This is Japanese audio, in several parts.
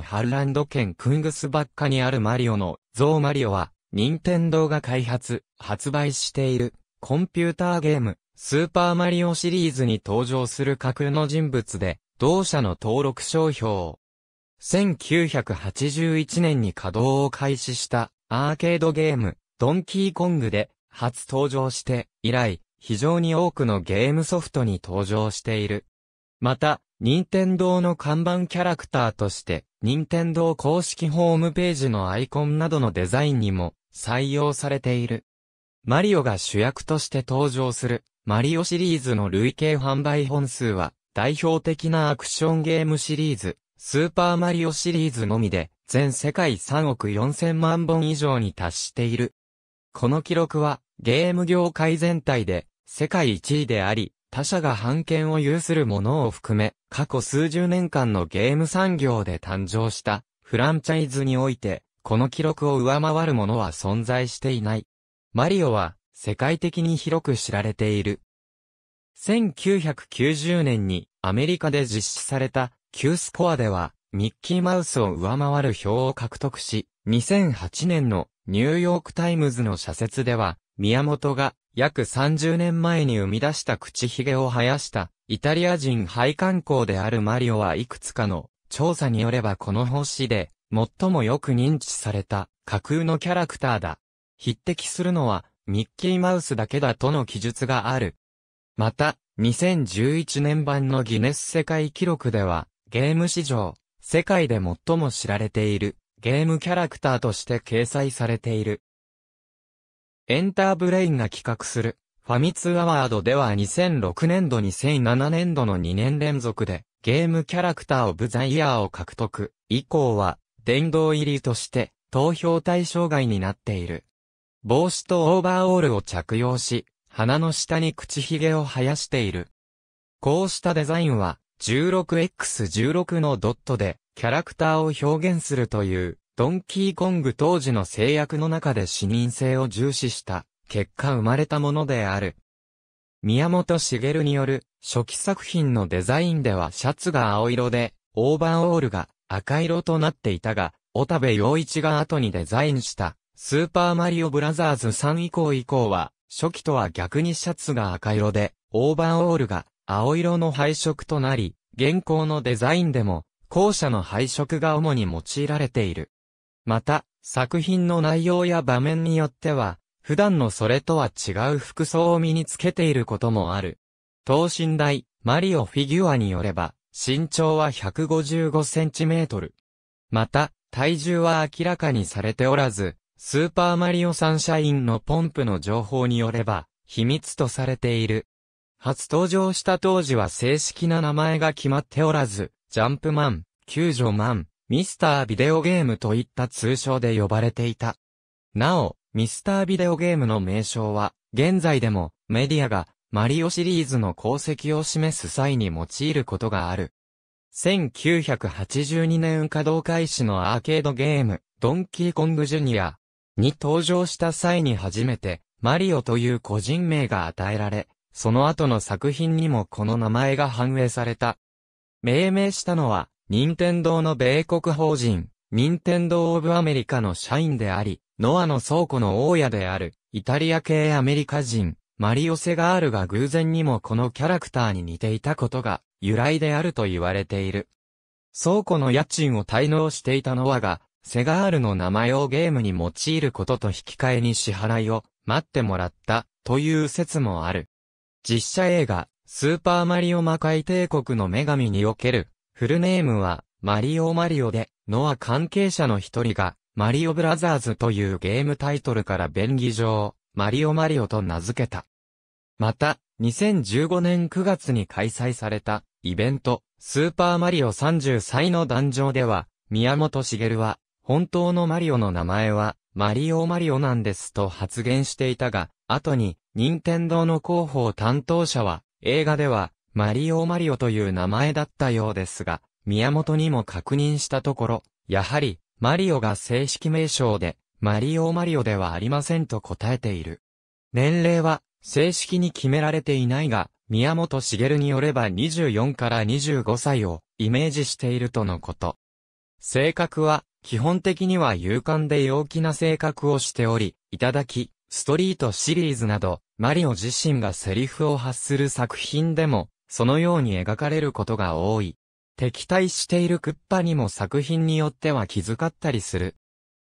ハルランド県クングスバッカにあるマリオのゾウマリオは、任天堂が開発、発売している、コンピューターゲーム、スーパーマリオシリーズに登場する架空の人物で、同社の登録商標。1981年に稼働を開始したアーケードゲーム、ドンキーコングで初登場して以来、非常に多くのゲームソフトに登場している。また、任天堂の看板キャラクターとして、任天堂公式ホームページのアイコンなどのデザインにも採用されている。マリオが主役として登場するマリオシリーズの累計販売本数は代表的なアクションゲームシリーズ、スーパーマリオシリーズのみで全世界3億4000万本以上に達している。この記録はゲーム業界全体で世界1位であり、他社が版権を有するものを含め、過去数十年間のゲーム産業で誕生したフランチャイズにおいて、この記録を上回るものは存在していない。マリオは世界的に広く知られている。1990年にアメリカで実施された Q スコアではミッキーマウスを上回る票を獲得し、2008年のニューヨークタイムズの社説では宮本が約30年前に生み出した口ひげを生やした、イタリア人配管工であるマリオはいくつかの調査によればこの星で最もよく認知された架空のキャラクターだ。匹敵するのはミッキーマウスだけだとの記述がある。また、2011年版のギネス世界記録では、ゲーム史上、世界で最も知られている、ゲームキャラクターとして掲載されている。エンターブレインが企画する、ファミツアワードでは2006年度2007年度の2年連続で、ゲームキャラクターオブザイヤーを獲得、以降は、殿堂入りとして、投票対象外になっている。帽子とオーバーオールを着用し、鼻の下に口ひげを生やしている。こうしたデザインは、16X16 のドットで、キャラクターを表現するという、ドンキーコング当時の制約の中で視認性を重視した結果生まれたものである。宮本茂による初期作品のデザインではシャツが青色で、オーバーオールが赤色となっていたが、小田部陽一が後にデザインしたスーパーマリオブラザーズ3以降以降は、初期とは逆にシャツが赤色で、オーバーオールが青色の配色となり、現行のデザインでも、後者の配色が主に用いられている。また、作品の内容や場面によっては、普段のそれとは違う服装を身につけていることもある。等身大、マリオフィギュアによれば、身長は155センチメートル。また、体重は明らかにされておらず、スーパーマリオサンシャインのポンプの情報によれば、秘密とされている。初登場した当時は正式な名前が決まっておらず、ジャンプマン、救助マン、ミスタービデオゲームといった通称で呼ばれていた。なお、ミスタービデオゲームの名称は、現在でもメディアがマリオシリーズの功績を示す際に用いることがある。1982年稼働開始のアーケードゲーム、ドンキーコングジュニアに登場した際に初めて、マリオという個人名が与えられ、その後の作品にもこの名前が反映された。命名したのは、任天堂の米国法人、任天堂オブアメリカの社員であり、ノアの倉庫の大家である、イタリア系アメリカ人、マリオ・セガールが偶然にもこのキャラクターに似ていたことが由来であると言われている。倉庫の家賃を滞納していたノアが、セガールの名前をゲームに用いることと引き換えに支払いを待ってもらったという説もある。実写映画、スーパーマリオ魔界帝国の女神におけるフルネームは、マリオマリオで、ノア関係者の一人が、マリオブラザーズというゲームタイトルから便宜上、マリオマリオと名付けた。また、2015年9月に開催された、イベント、スーパーマリオ30歳の壇上では、宮本茂は、本当のマリオの名前は、マリオマリオなんですと発言していたが、後に、任天堂の広報担当者は、映画では、マリオマリオという名前だったようですが、宮本にも確認したところ、やはり、マリオが正式名称で、マリオマリオではありませんと答えている。年齢は、正式に決められていないが、宮本茂によれば24から25歳をイメージしているとのこと。性格は、基本的には勇敢で陽気な性格をしており、いただき、ストリートシリーズなど、マリオ自身がセリフを発する作品でも、そのように描かれることが多い。敵対しているクッパにも作品によっては気遣ったりする。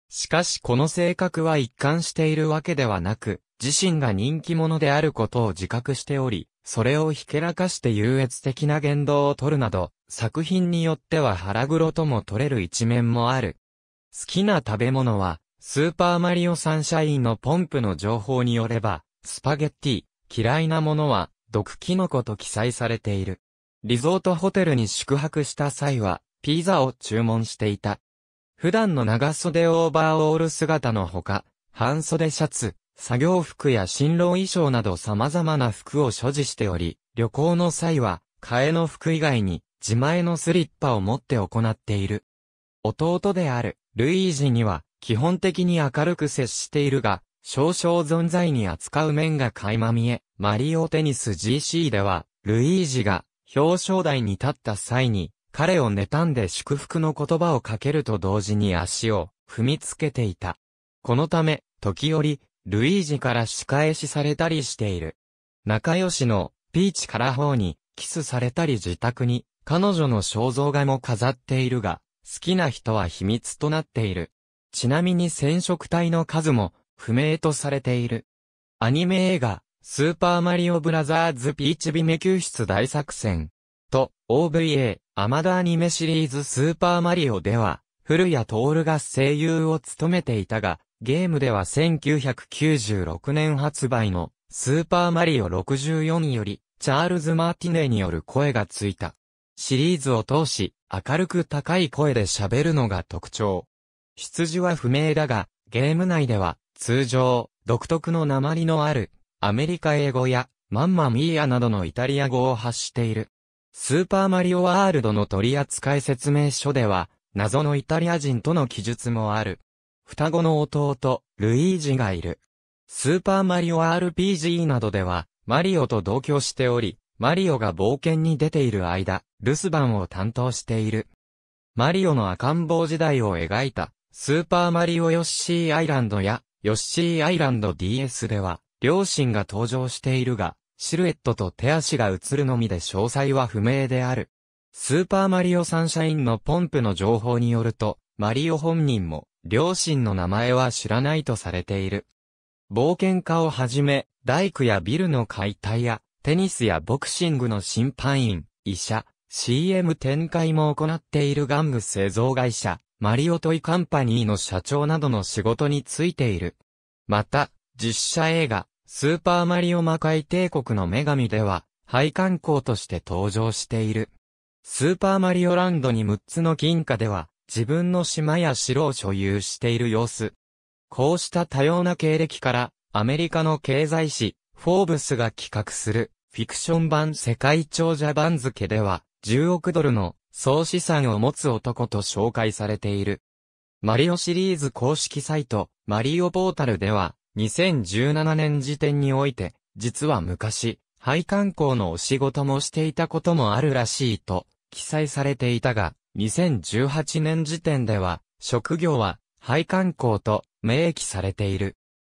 しかしこの性格は一貫しているわけではなく、自身が人気者であることを自覚しており、それをひけらかして優越的な言動をとるなど、作品によっては腹黒とも取れる一面もある。好きな食べ物は、スーパーマリオサンシャインのポンプの情報によれば、スパゲッティ、嫌いなものは、毒キノコと記載されている。リゾートホテルに宿泊した際は、ピザを注文していた。普段の長袖オーバーオール姿のほか、半袖シャツ、作業服や新郎衣装など様々な服を所持しており、旅行の際は、替えの服以外に、自前のスリッパを持って行っている。弟である、ルイージには、基本的に明るく接しているが、少々存在に扱う面が垣間見え、マリオテニス GC では、ルイージが表彰台に立った際に、彼を妬んで祝福の言葉をかけると同時に足を踏みつけていた。このため、時折、ルイージから仕返しされたりしている。仲良しのピーチから方にキスされたり自宅に彼女の肖像画も飾っているが、好きな人は秘密となっている。ちなみに染色体の数も不明とされている。アニメ映画、スーパーマリオブラザーズピーチビメ救出大作戦と OVA、アマダアニメシリーズスーパーマリオでは、古谷徹が声優を務めていたが、ゲームでは1996年発売のスーパーマリオ64より、チャールズ・マーティネによる声がついた。シリーズを通し、明るく高い声で喋るのが特徴。出自は不明だが、ゲーム内では、通常、独特の鉛のある、アメリカ英語や、マンマミーアなどのイタリア語を発している。スーパーマリオワールドの取扱説明書では、謎のイタリア人との記述もある。双子の弟、ルイージがいる。スーパーマリオ RPG などでは、マリオと同居しており、マリオが冒険に出ている間、留守番を担当している。マリオの赤ん坊時代を描いた、スーパーマリオヨッシーアイランドや、ヨッシーアイランド DS では、両親が登場しているが、シルエットと手足が映るのみで詳細は不明である。スーパーマリオサンシャインのポンプの情報によると、マリオ本人も、両親の名前は知らないとされている。冒険家をはじめ、大工やビルの解体や、テニスやボクシングの審判員、医者、CM 展開も行っている玩具製造会社、マリオトイカンパニーの社長などの仕事についている。また、実写映画、スーパーマリオ魔界帝国の女神では、配管工として登場している。スーパーマリオランドに6つの銀貨では、自分の島や城を所有している様子。こうした多様な経歴から、アメリカの経済誌、フォーブスが企画する、フィクション版世界長者番付では、10億ドルの総資産を持つ男と紹介されている。マリオシリーズ公式サイト、マリオポータルでは、2017年時点において、実は昔、配管工のお仕事もしていたこともあるらしいと、記載されていたが、2018年時点では、職業は、配管工と明記されている。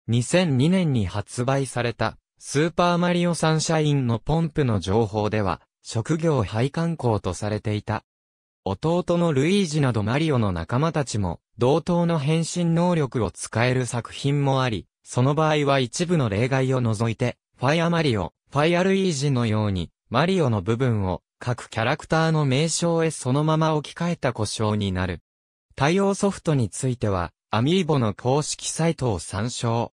2002年に発売された、スーパーマリオサンシャインのポンプの情報では、職業配管工とされていた。弟のルイージなどマリオの仲間たちも、同等の変身能力を使える作品もあり、その場合は一部の例外を除いて、ファイアマリオ、ファイアルイージのように、マリオの部分を、各キャラクターの名称へそのまま置き換えた故障になる。対応ソフトについては、アミーボの公式サイトを参照。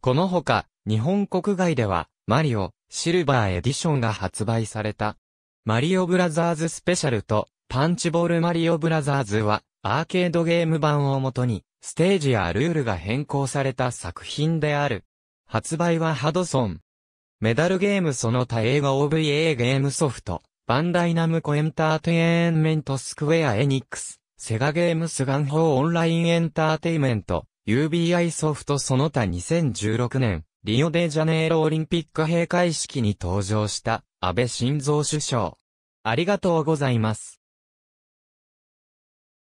このほか、日本国外では、マリオ、シルバーエディションが発売された。マリオブラザーズスペシャルと、パンチボールマリオブラザーズは、アーケードゲーム版をもとに、ステージやルールが変更された作品である。発売はハドソン。メダルゲームその他映画 OVA ゲームソフト、バンダイナムコエンターテインメントスクエアエニックス、セガゲームスガンホーオンラインエンターテイメント、UBI ソフトその他2016年、リオデジャネイロオリンピック閉会式に登場した安倍晋三首相。ありがとうございます。